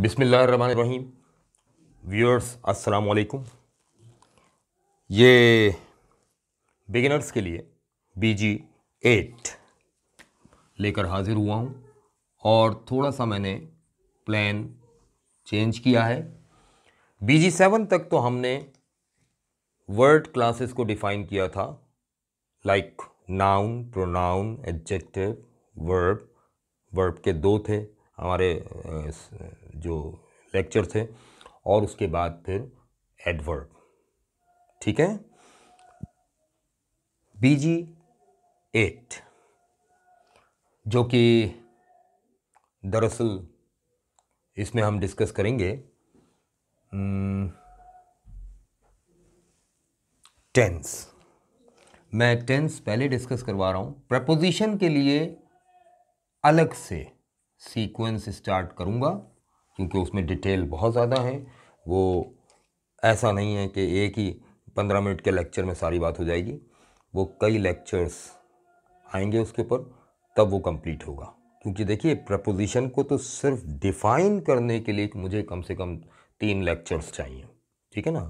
बिसमीम व्यूअर्स अस्सलाम वालेकुम ये बिगिनर्स के लिए बी जी एट लेकर हाज़िर हुआ हूँ और थोड़ा सा मैंने प्लान चेंज किया है बी जी सेवन तक तो हमने वर्ड क्लासेस को डिफ़ाइन किया था like noun pronoun adjective verb verb के दो थे हमारे जो लेक्चर थे और उसके बाद फिर एडवर्ड ठीक है बीजी एट जो कि दरअसल इसमें हम डिस्कस करेंगे टेंस मैं टेंस पहले डिस्कस करवा रहा हूँ प्रपोजिशन के लिए अलग से सीक्वेंस स्टार्ट करूँगा क्योंकि उसमें डिटेल बहुत ज़्यादा है वो ऐसा नहीं है कि एक ही पंद्रह मिनट के लेक्चर में सारी बात हो जाएगी वो कई लेक्चर्स आएंगे उसके ऊपर तब वो कंप्लीट होगा क्योंकि देखिए प्रपोजिशन को तो सिर्फ डिफ़ाइन करने के लिए मुझे कम से कम तीन लेक्चर्स चाहिए ठीक है ना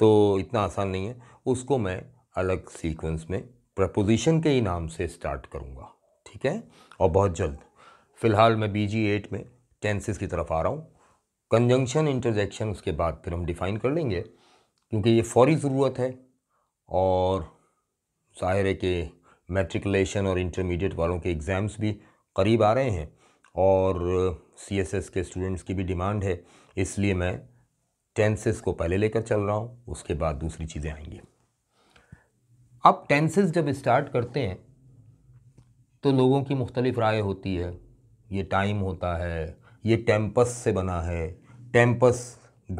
तो इतना आसान नहीं है उसको मैं अलग सीक्वेंस में प्रपोजिशन के ही नाम से स्टार्ट करूँगा ठीक है और बहुत जल्द फ़िलहाल मैं बी जी एट में टेंसेस की तरफ आ रहा हूँ कंजंक्शन इंटरजेक्शन उसके बाद फिर हम डिफ़ाइन कर लेंगे क्योंकि ये फौरी ज़रूरत है और ज़ाहिर है कि मेट्रिकुलेशन और इंटरमीडिएट वालों के एग्ज़ाम्स भी करीब आ रहे हैं और सी एस एस के स्टूडेंट्स की भी डिमांड है इसलिए मैं टेंसेस को पहले लेकर चल रहा हूँ उसके बाद दूसरी चीज़ें आएंगी अब टेंसेस जब स्टार्ट करते हैं तो लोगों की मुख्तलिफ राय होती है ये टाइम होता है ये टेम्पस से बना है टेम्पस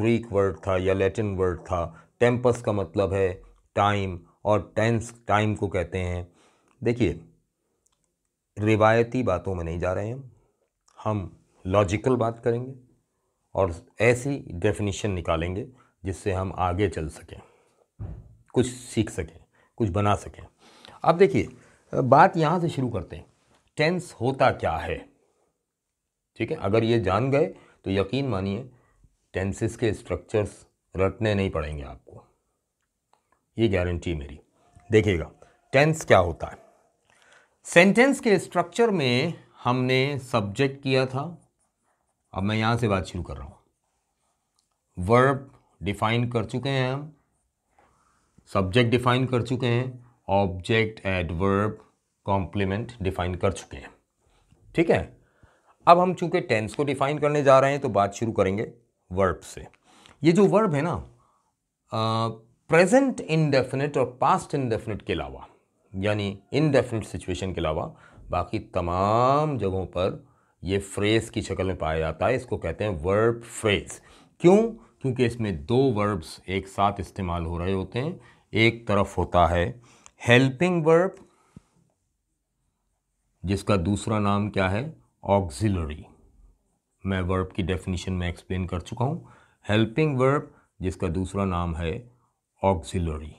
ग्रीक वर्ड था या लैटिन वर्ड था टेम्पस का मतलब है टाइम और टेंस टाइम को कहते हैं देखिए रिवायती बातों में नहीं जा रहे हैं हम लॉजिकल बात करेंगे और ऐसी डेफिनेशन निकालेंगे जिससे हम आगे चल सकें कुछ सीख सकें कुछ बना सकें अब देखिए बात यहाँ से शुरू करते हैं टेंस होता क्या है ठीक है अगर ये जान गए तो यकीन मानिए टेंसिस के स्ट्रक्चर्स रटने नहीं पड़ेंगे आपको ये गारंटी मेरी देखिएगा टेंस क्या होता है सेंटेंस के स्ट्रक्चर में हमने सब्जेक्ट किया था अब मैं यहां से बात शुरू कर रहा हूं वर्ब डिफाइन कर चुके हैं हम सब्जेक्ट डिफाइन कर चुके हैं ऑब्जेक्ट एडवर्ब कॉम्प्लीमेंट डिफाइन कर चुके हैं ठीक है अब हम चूंकि टेंस को डिफाइन करने जा रहे हैं तो बात शुरू करेंगे वर्ब से ये जो वर्ब है ना प्रेजेंट इनडेफिनेट और पास्ट इनडेफिनेट के अलावा यानी इनडेफिनेट सिचुएशन के अलावा बाकी तमाम जगहों पर ये फ्रेज़ की शक्ल में पाया जाता है इसको कहते हैं वर्ब फ्रेज़ क्यों क्योंकि इसमें दो वर्ब्स एक साथ इस्तेमाल हो रहे होते हैं एक तरफ होता है हेल्पिंग वर्ब जिसका दूसरा नाम क्या है ऑक्सिलरी मैं वर्ब की डेफिनेशन में एक्सप्लेन कर चुका हूँ हेल्पिंग वर्ब जिसका दूसरा नाम है ऑक्सिलरी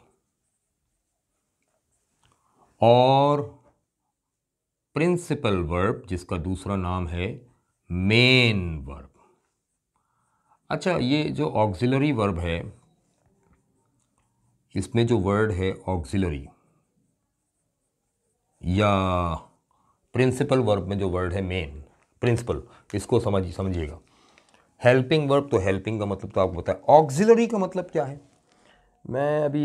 और प्रिंसिपल वर्ब जिसका दूसरा नाम है मेन वर्ब अच्छा ये जो ऑक्सिलरी वर्ब है इसमें जो वर्ड है ऑक्सिलरी या प्रिंसिपल वर्ब में जो वर्ड है मेन प्रिंसिपल इसको समझ समझिएगा हेल्पिंग वर्ब तो हेल्पिंग का मतलब तो आपको है ऑक्सिलरी का मतलब क्या है मैं अभी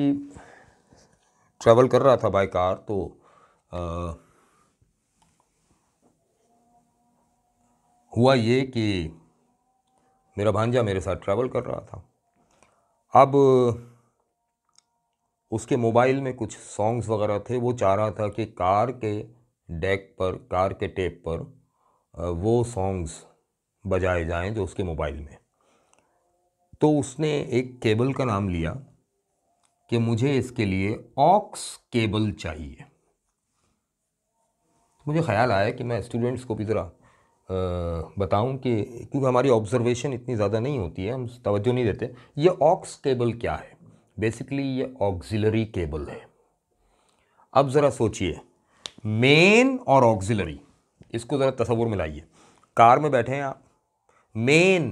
ट्रैवल कर रहा था बाय कार तो आ, हुआ ये कि मेरा भांजा मेरे साथ ट्रैवल कर रहा था अब उसके मोबाइल में कुछ सॉन्ग्स वगैरह थे वो चाह रहा था कि कार के डेक पर कार के टेप पर वो सॉन्ग्स बजाए जाएं जो उसके मोबाइल में तो उसने एक केबल का नाम लिया कि मुझे इसके लिए ऑक्स केबल चाहिए मुझे ख्याल आया कि मैं स्टूडेंट्स को भी ज़रा बताऊं कि क्योंकि हमारी ऑब्जर्वेशन इतनी ज़्यादा नहीं होती है हम तवज्जो नहीं देते ये ऑक्स केबल क्या है बेसिकली ये ऑक्सिलरी केबल है अब ज़रा सोचिए मेन और ऑक्सिलरी इसको ज़रा तस्वुर में लाइए कार में बैठे हैं आप मेन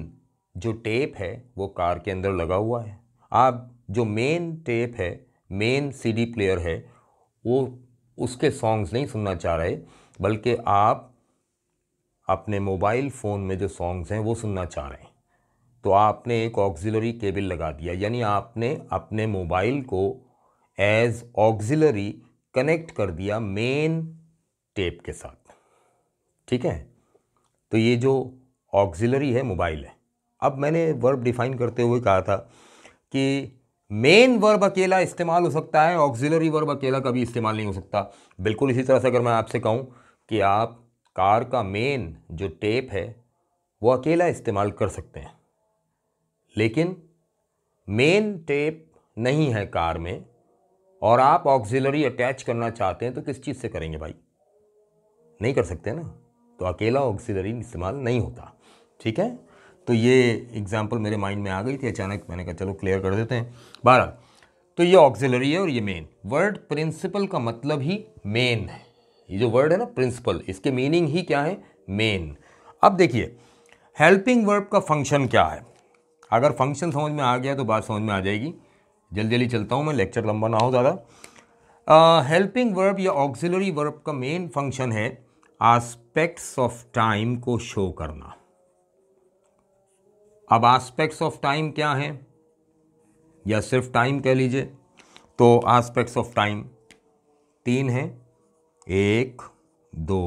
जो टेप है वो कार के अंदर लगा हुआ है आप जो मेन टेप है मेन सीडी प्लेयर है वो उसके सॉन्ग्स नहीं सुनना चाह रहे बल्कि आप अपने मोबाइल फ़ोन में जो सॉन्ग्स हैं वो सुनना चाह रहे हैं तो आपने एक ऑक्सिलरी केबल लगा दिया यानी आपने अपने मोबाइल को एज ऑक्सिलरी कनेक्ट कर दिया मेन टेप के साथ ठीक है तो ये जो ऑक्सिलरी है मोबाइल है अब मैंने वर्ब डिफाइन करते हुए कहा था कि मेन वर्ब अकेला इस्तेमाल हो सकता है ऑक्सिलरी वर्ब अकेला कभी इस्तेमाल नहीं हो सकता बिल्कुल इसी तरह से अगर मैं आपसे कहूँ कि आप कार का मेन जो टेप है वो अकेला इस्तेमाल कर सकते हैं लेकिन मेन टेप नहीं है कार में और आप ऑक्सिलरी अटैच करना चाहते हैं तो किस चीज़ से करेंगे भाई नहीं कर सकते ना तो अकेला ऑक्सिलरी इस्तेमाल नहीं होता ठीक है तो ये एग्ज़ाम्पल मेरे माइंड में आ गई थी अचानक मैंने कहा चलो क्लियर कर देते हैं बारह तो ये ऑक्सिलरी है और ये मेन वर्ड प्रिंसिपल का मतलब ही मेन है ये जो वर्ड है ना प्रिंसिपल इसके मीनिंग ही क्या है मेन अब देखिए हेल्पिंग वर्ब का फंक्शन क्या है अगर फंक्शन समझ में आ गया तो बात समझ में आ जाएगी जल्दी जल्दी चलता हूँ मैं लेक्चर लंबा ना हो ज़्यादा हेल्पिंग वर्ब या ऑक्सिलरी वर्ब का मेन फंक्शन है आस्पेक्ट्स ऑफ टाइम को शो करना अब आस्पेक्ट्स ऑफ टाइम क्या हैं या सिर्फ टाइम कह लीजिए तो आस्पेक्ट्स ऑफ टाइम तीन हैं एक दो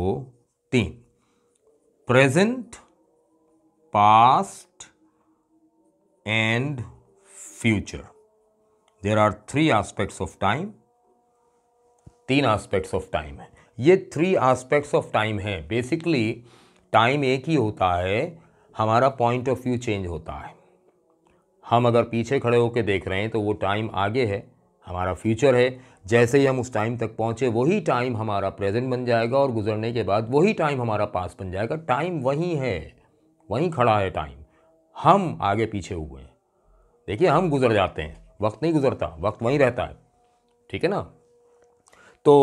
तीन present past and future there are three aspects of time तीन आस्पेक्ट्स ऑफ टाइम है ये थ्री आस्पेक्ट्स ऑफ टाइम है बेसिकली टाइम एक ही होता है हमारा पॉइंट ऑफ व्यू चेंज होता है हम अगर पीछे खड़े होकर देख रहे हैं तो वो टाइम आगे है हमारा फ्यूचर है जैसे ही हम उस टाइम तक पहुँचे वही टाइम हमारा प्रेजेंट बन जाएगा और गुजरने के बाद वही टाइम हमारा पास बन जाएगा टाइम वहीं है वहीं खड़ा है टाइम हम आगे पीछे हुए हैं देखिए हम गुजर जाते हैं वक्त नहीं गुजरता वक्त वहीं रहता है ठीक है ना तो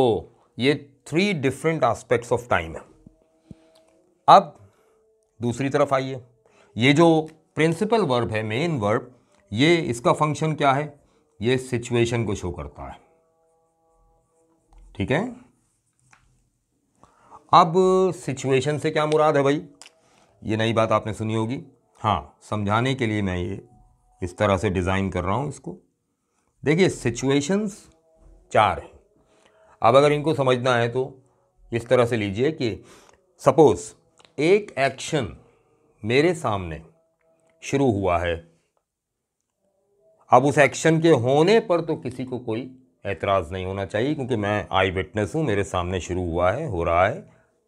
ये three different aspects of time है अब दूसरी तरफ आइए ये जो प्रिंसिपल वर्ब है मेन वर्ब ये इसका फंक्शन क्या है ये सिचुएशन को शो करता है ठीक है अब सिचुएशन से क्या मुराद है भाई ये नई बात आपने सुनी होगी हाँ समझाने के लिए मैं ये इस तरह से डिज़ाइन कर रहा हूँ इसको देखिए सिचुएशंस चार हैं अब अगर इनको समझना है तो इस तरह से लीजिए कि सपोज़ एक एक्शन मेरे सामने शुरू हुआ है अब उस एक्शन के होने पर तो किसी को कोई एतराज़ नहीं होना चाहिए क्योंकि मैं आई विटनेस हूँ मेरे सामने शुरू हुआ है हो रहा है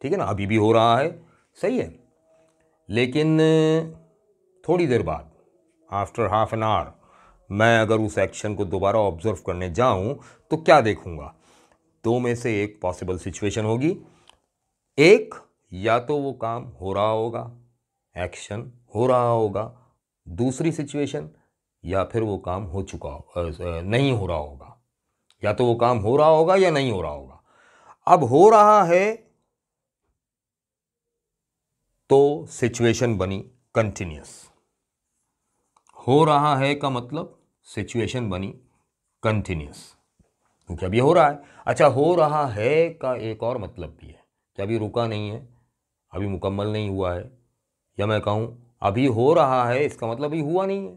ठीक है ना अभी भी हो रहा है सही है लेकिन थोड़ी देर बाद आफ्टर हाफ एन आवर मैं अगर उस एक्शन को दोबारा ऑब्जर्व करने जाऊं तो क्या देखूंगा दो में से एक पॉसिबल सिचुएशन होगी एक या तो वो काम हो रहा होगा एक्शन हो रहा होगा दूसरी सिचुएशन या फिर वो काम हो चुका हो नहीं हो रहा होगा या तो वो काम हो रहा होगा या नहीं हो रहा होगा अब हो रहा है तो सिचुएशन बनी कंटिन्यूस हो रहा है का मतलब सिचुएशन बनी कंटिन्यूस क्योंकि अभी हो रहा है अच्छा हो रहा है का एक और मतलब भी है कि अभी रुका नहीं है अभी मुकम्मल नहीं हुआ है या मैं कहूँ अभी हो रहा है इसका मतलब अभी हुआ नहीं है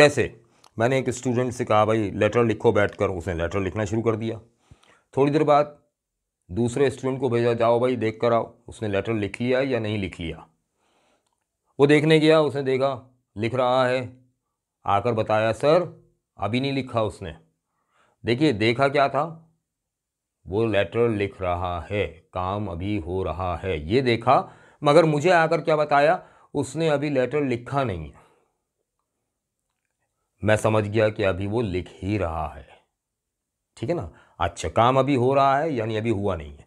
जैसे मैंने एक स्टूडेंट से कहा भाई लेटर लिखो बैठ कर उसने लेटर लिखना शुरू कर दिया थोड़ी देर बाद दूसरे स्टूडेंट को भेजा जाओ भाई देख कर आओ उसने लेटर लिख लिया या नहीं लिख लिया वो देखने गया उसने देखा लिख रहा है आकर बताया सर अभी नहीं लिखा उसने देखिए देखा क्या था वो लेटर लिख रहा है काम अभी हो रहा है ये देखा मगर मुझे आकर क्या बताया उसने अभी लेटर लिखा नहीं मैं समझ गया कि अभी वो लिख ही रहा है ठीक है ना अच्छा काम अभी हो रहा है यानी अभी हुआ नहीं है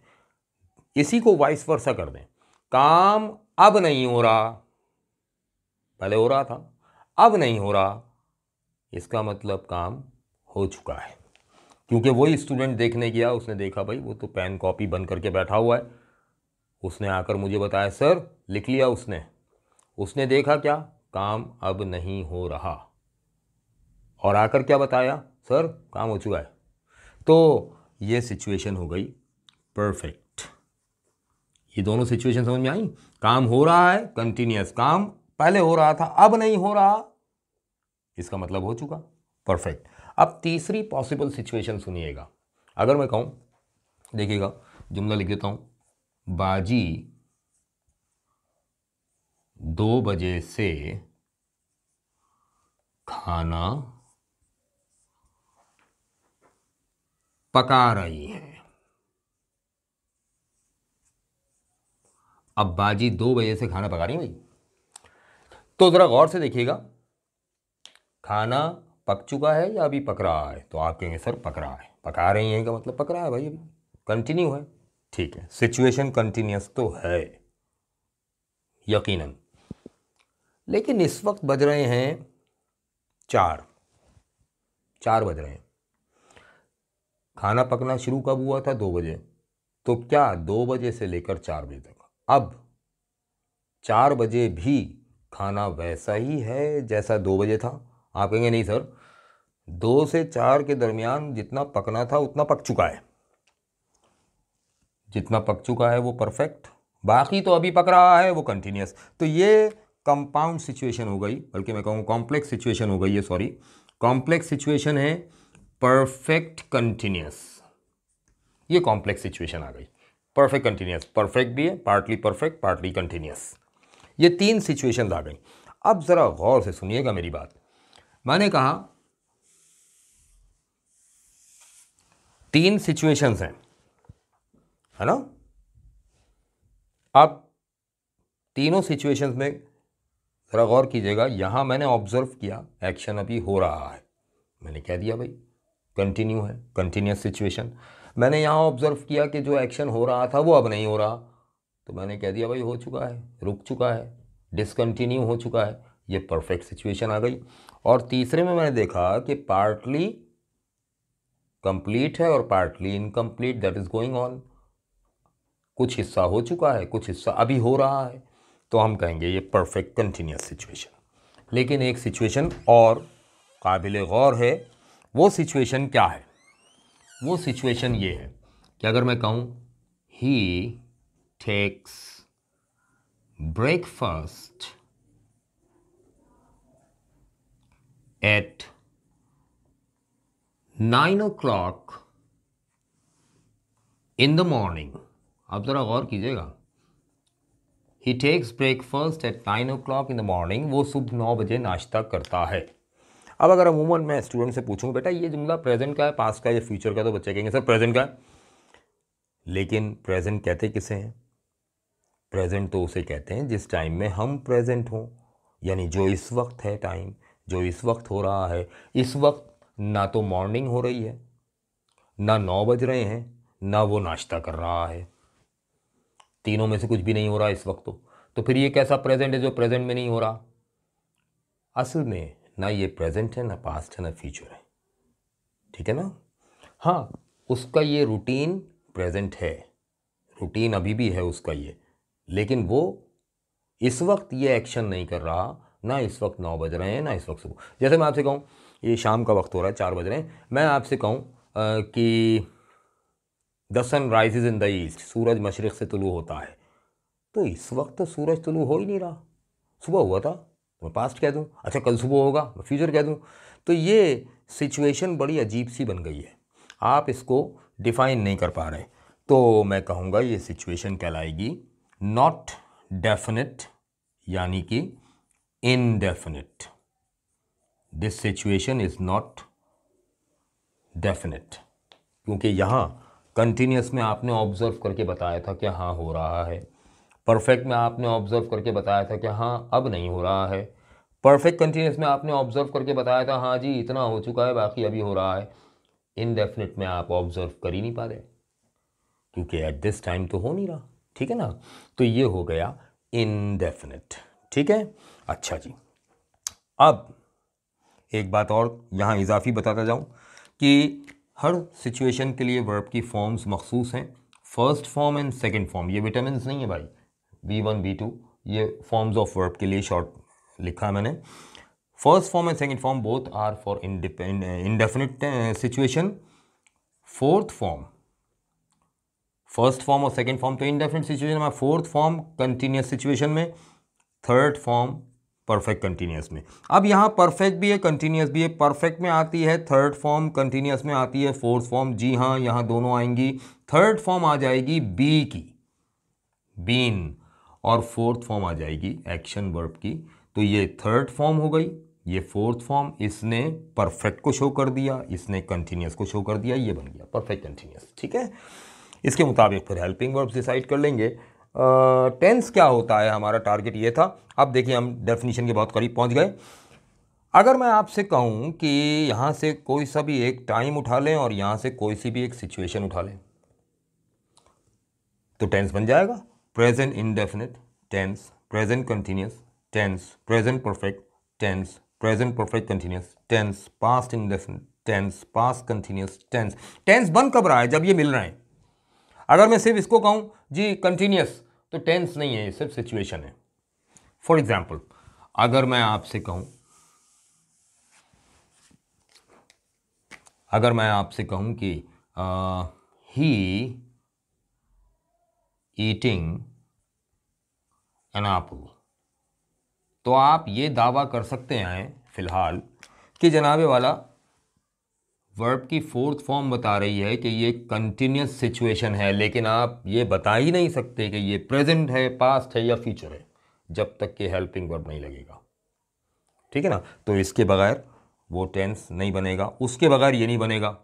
इसी को वाइस वर्षा कर दें काम अब नहीं हो रहा पहले हो रहा था अब नहीं हो रहा इसका मतलब काम हो चुका है क्योंकि वही स्टूडेंट देखने गया उसने देखा भाई वो तो पेन कॉपी बन करके बैठा हुआ है उसने आकर मुझे बताया सर लिख लिया उसने उसने देखा क्या काम अब नहीं हो रहा और आकर क्या बताया सर काम हो चुका है तो ये सिचुएशन हो गई परफेक्ट ये दोनों सिचुएशन समझ में आई काम हो रहा है कंटिन्यूस काम पहले हो रहा था अब नहीं हो रहा इसका मतलब हो चुका परफेक्ट अब तीसरी पॉसिबल सिचुएशन सुनिएगा अगर मैं कहूं देखिएगा जुमला लिख देता हूं बाजी दो बजे से खाना पका रही है अब बाजी दो बजे से खाना पका रही है भाई तो ज़रा गौर से देखिएगा खाना पक चुका है या अभी पक रहा है तो आप कहेंगे सर पक रहा है पका रही हैं का मतलब पक रहा है भाई अभी कंटिन्यू है ठीक है सिचुएशन कंटिन्यूस तो है यकीनन लेकिन इस वक्त बज रहे हैं चार चार बज रहे हैं खाना पकना शुरू कब हुआ था दो बजे तो क्या दो बजे से लेकर चार बजे तक अब चार बजे भी खाना वैसा ही है जैसा दो बजे था आप कहेंगे नहीं सर दो से चार के दरमियान जितना पकना था उतना पक चुका है जितना पक चुका है वो परफेक्ट बाकी तो अभी पक रहा है वो कंटिन्यूस तो ये कंपाउंड सिचुएशन हो गई बल्कि मैं कहूँ कॉम्प्लेक्स सिचुएशन हो गई है सॉरी कॉम्प्लेक्स सिचुएशन है परफेक्ट कंटिन्यूस ये कॉम्प्लेक्स सिचुएशन आ गई परफेक्ट कंटिन्यूस परफेक्ट भी है पार्टली परफेक्ट पार्टली कंटिन्यूस ये तीन सिचुएशन आ गई अब ज़रा गौर से सुनिएगा मेरी बात मैंने कहा तीन सिचुएशंस हैं है ना आप तीनों सिचुएशंस में ज़रा गौर कीजिएगा यहाँ मैंने ऑब्ज़र्व किया एक्शन अभी हो रहा है मैंने कह दिया भाई कंटिन्यू है कंटिन्यूस सिचुएशन मैंने यहाँ ऑब्ज़र्व किया कि जो एक्शन हो रहा था वो अब नहीं हो रहा तो मैंने कह दिया भाई हो चुका है रुक चुका है डिसकन्टिन्यू हो चुका है ये परफेक्ट सिचुएशन आ गई और तीसरे में मैंने देखा कि पार्टली कंप्लीट है और partly incomplete that is going on कुछ हिस्सा हो चुका है कुछ हिस्सा अभी हो रहा है तो हम कहेंगे ये परफेक्ट कंटिन्यूस सिचुएशन लेकिन एक सिचुएशन और काबिल गौर है वो सिचुएशन क्या है वो सिचुएशन ये है कि अगर मैं कहूँ ही takes breakfast at O o'clock in the morning. आप ज़रा गौर कीजिएगा he takes breakfast at nine o'clock in the morning वो सुबह नौ बजे नाश्ता करता है अब अगर अमूमन मैं स्टूडेंट से पूछूंगा बेटा ये जुमला प्रेजेंट का है पास का है या फ्यूचर का तो बच्चे कहेंगे सर प्रेजेंट का है लेकिन प्रेजेंट कहते किसे हैं प्रेजेंट तो उसे कहते हैं जिस टाइम में हम प्रेजेंट हों यानी जो इस वक्त है टाइम जो इस वक्त हो रहा है इस वक्त ना तो मॉर्निंग हो रही है ना नौ बज रहे हैं ना वो नाश्ता कर रहा है तीनों में से कुछ भी नहीं हो रहा इस वक्त तो तो फिर ये कैसा प्रेजेंट है जो प्रेजेंट में नहीं हो रहा असल में ना ये प्रेजेंट है ना पास्ट है ना फ्यूचर है ठीक है ना हाँ उसका ये रूटीन प्रेजेंट है रूटीन अभी भी है उसका ये लेकिन वो इस वक्त ये एक्शन नहीं कर रहा ना इस वक्त नौ बज रहे हैं ना इस वक्त सुबह जैसे मैं आपसे कहूँ ये शाम का वक्त हो रहा है चार बज रहे हैं मैं आपसे कहूँ कि the sun rise in the east सूरज मशरक़ से तुलू होता है तो इस वक्त तो सूरज तुलू हो ही नहीं रहा सुबह हुआ था तो मैं पास्ट कह दूँ अच्छा कल सुबह होगा मैं फ्यूचर कह दूँ तो ये सिचुएशन बड़ी अजीब सी बन गई है आप इसको डिफ़ाइन नहीं कर पा रहे तो मैं कहूँगा ये सिचुएशन कहलाएगी नॉट डेफिनेट यानी कि indefinite this situation is not definite क्योंकि यहाँ कंटिन्यूस में आपने ऑब्जर्व करके बताया था कि हाँ हो रहा है परफेक्ट में आपने ऑब्जर्व करके बताया था कि हाँ अब नहीं हो रहा है परफेक्ट कंटिन्यूस में आपने ऑब्जर्व करके बताया था हाँ जी इतना हो चुका है बाकी अभी हो रहा है इनडेफिनिट में आप ऑब्जर्व कर ही नहीं पा रहे क्योंकि एट दिस टाइम तो हो नहीं रहा ठीक है ना तो ये हो गया इनडेफिनिट ठीक है अच्छा जी अब एक बात और यहाँ इजाफी बताता जाऊँ कि हर सिचुएशन के लिए वर्ब की फॉर्म्स मखसूस हैं first form and second form ये विटामिन नहीं है भाई बी वन बी टू ये फॉर्म्स ऑफ वर्ब के लिए शॉर्ट लिखा है मैंने first form and second form both are for independent indefinite situation fourth form first form और सेकेंड फॉर्म तो इनडेफिनेट सिचुएशन में फोर्थ फॉर्म कंटिन्यूस सिचुएशन में थर्ड फॉर्म परफेक्ट कंटिन्यूस में अब यहाँ परफेक्ट भी है कंटिन्यूस भी है परफेक्ट में आती है थर्ड फॉर्म कंटिन्यूस में आती है फोर्थ फॉर्म जी हाँ यहाँ दोनों आएंगी थर्ड फॉर्म आ जाएगी बी की बीन और फोर्थ फॉर्म आ जाएगी एक्शन वर्ब की तो ये थर्ड फॉर्म हो गई ये फोर्थ फॉर्म इसने परफेक्ट को शो कर दिया इसने कंटिन्यूस को शो कर दिया ये बन गया परफेक्ट कंटिन्यूस ठीक है इसके मुताबिक फिर हेल्पिंग वर्ब्स डिसाइड कर लेंगे टेंस क्या होता है हमारा टारगेट ये था अब देखिए हम डेफिनेशन के बहुत करीब पहुंच गए अगर मैं आपसे कहूं कि यहाँ से कोई सा भी एक टाइम उठा लें और यहाँ से कोई सी भी एक सिचुएशन उठा लें तो टेंस बन जाएगा present indefinite tense present continuous tense present perfect tense present perfect continuous tense past indefinite tense past continuous tense tense बन कब रहा है जब ये मिल रहे हैं अगर मैं सिर्फ इसको कहूँ जी कंटिन्यूस तो टेंस नहीं है ये सिर्फ सिचुएशन है फॉर एग्जाम्पल अगर मैं आपसे कहूँ अगर मैं आपसे कहूँ कि ही ईटिंग एन तो आप ये दावा कर सकते हैं फ़िलहाल कि जनाबे वाला वर्ब की फोर्थ फॉर्म बता रही है कि ये कंटिन्यूस सिचुएशन है लेकिन आप ये बता ही नहीं सकते कि ये प्रेजेंट है पास्ट है या फ्यूचर है जब तक कि हेल्पिंग वर्ब नहीं लगेगा ठीक है ना तो इसके बगैर वो टेंस नहीं बनेगा उसके बगैर ये नहीं बनेगा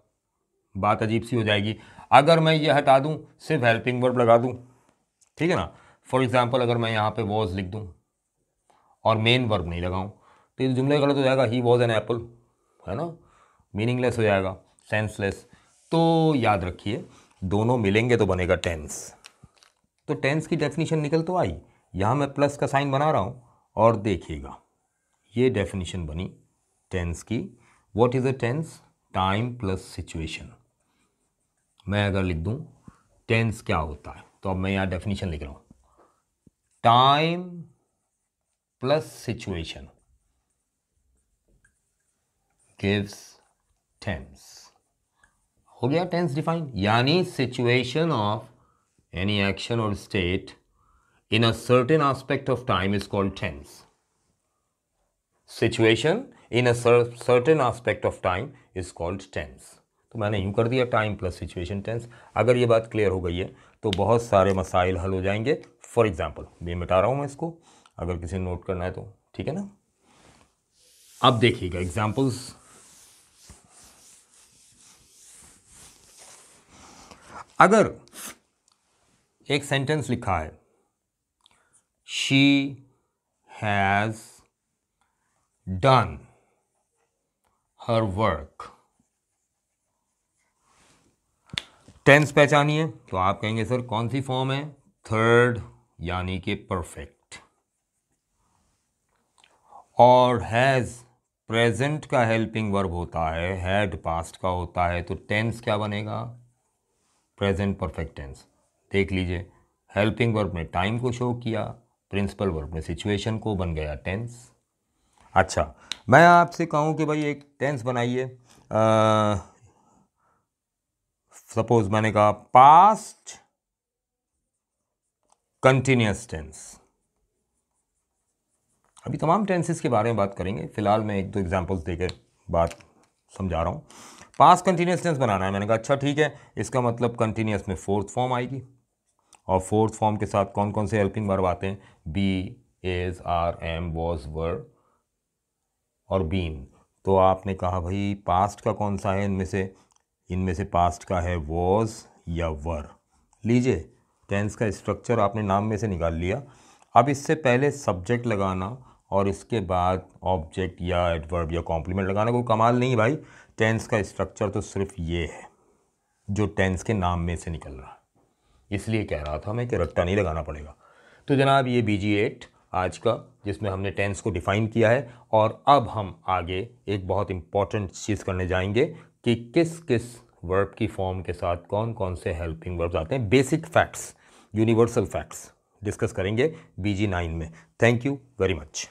बात अजीब सी हो जाएगी अगर मैं ये हटा दूँ सिर्फ हेल्पिंग वर्ब लगा दूँ ठीक है ना फॉर एग्ज़ाम्पल अगर मैं यहाँ पर वॉज लिख दूँ और मेन वर्ब नहीं लगाऊँ तो इस जुमले गलत हो जाएगा ही वॉज एन एप्पल है ना मीनिंगलेस हो जाएगा सेंसलेस तो याद रखिए दोनों मिलेंगे तो बनेगा टेंस तो टेंस की डेफिनेशन निकल तो आई यहाँ मैं प्लस का साइन बना रहा हूँ और देखिएगा ये डेफिनेशन बनी टेंस की what is a tense time plus situation मैं अगर लिख दूँ टेंस क्या होता है तो अब मैं यहाँ डेफिनेशन लिख रहा हूँ time plus situation gives tense हो गया टेंस डिफाइन यानी सिचुएशन ऑफ एनी एक्शन और state in a certain aspect of time is called tense situation in a certain aspect of time is called tense तो मैंने यूं कर दिया time plus situation tense अगर ये बात क्लियर हो गई है तो बहुत सारे मसाइल हल हो जाएंगे फॉर एग्ज़ाम्पल ये मिटा रहा हूँ मैं इसको अगर किसी नोट करना है तो ठीक है ना अब देखिएगा एग्जाम्पल्स अगर एक सेंटेंस लिखा है she has done her work tense पहचानिए तो आप कहेंगे सर कौन सी फॉर्म है थर्ड यानी कि परफेक्ट और हैज़ प्रेजेंट का हेल्पिंग वर्ब होता है हैड पास्ट का होता है तो टेंस क्या बनेगा प्रेजेंट परफेक्ट टेंस देख लीजिए हेल्पिंग वर्ब ने टाइम को शो किया प्रिंसिपल वर्ब ने सिचुएशन को बन गया टेंस अच्छा मैं आपसे कहूँ कि भाई एक टेंस बनाइए सपोज मैंने कहा पास्ट कंटिन्यूस टेंस अभी तमाम टेंसेस के बारे में बात करेंगे फिलहाल मैं एक दो एग्जांपल्स देकर बात समझा रहा हूँ पास कंटिन्यूस टेंस बनाना है मैंने कहा अच्छा ठीक है इसका मतलब कंटिन्यूस में फोर्थ फॉर्म आएगी और फोर्थ फॉर्म के साथ कौन कौन से हेल्पिंग वर्ब आते हैं be is are am was were और बीन तो आपने कहा भाई पास्ट का कौन सा है इनमें से इनमें से पास्ट का है वॉज या वर लीजिए टेंस का स्ट्रक्चर आपने नाम में से निकाल लिया अब इससे पहले सब्जेक्ट लगाना और इसके बाद ऑब्जेक्ट या एडवर्ब या कॉम्प्लीमेंट लगाना कोई कमाल नहीं भाई टेंस का स्ट्रक्चर तो सिर्फ ये है जो टेंस के नाम में से निकल रहा है इसलिए कह रहा था मैं कि रट्टा नहीं लगाना पड़ेगा तो जनाब ये बी जी एट आज का जिसमें हमने टेंस को डिफ़ाइन किया है और अब हम आगे एक बहुत इम्पॉर्टेंट चीज़ करने जाएंगे कि किस किस वर्ब की फॉर्म के साथ कौन कौन से हेल्पिंग वर्ब्स आते हैं basic facts universal facts discuss करेंगे बी जी नाइन में थैंक यू वेरी मच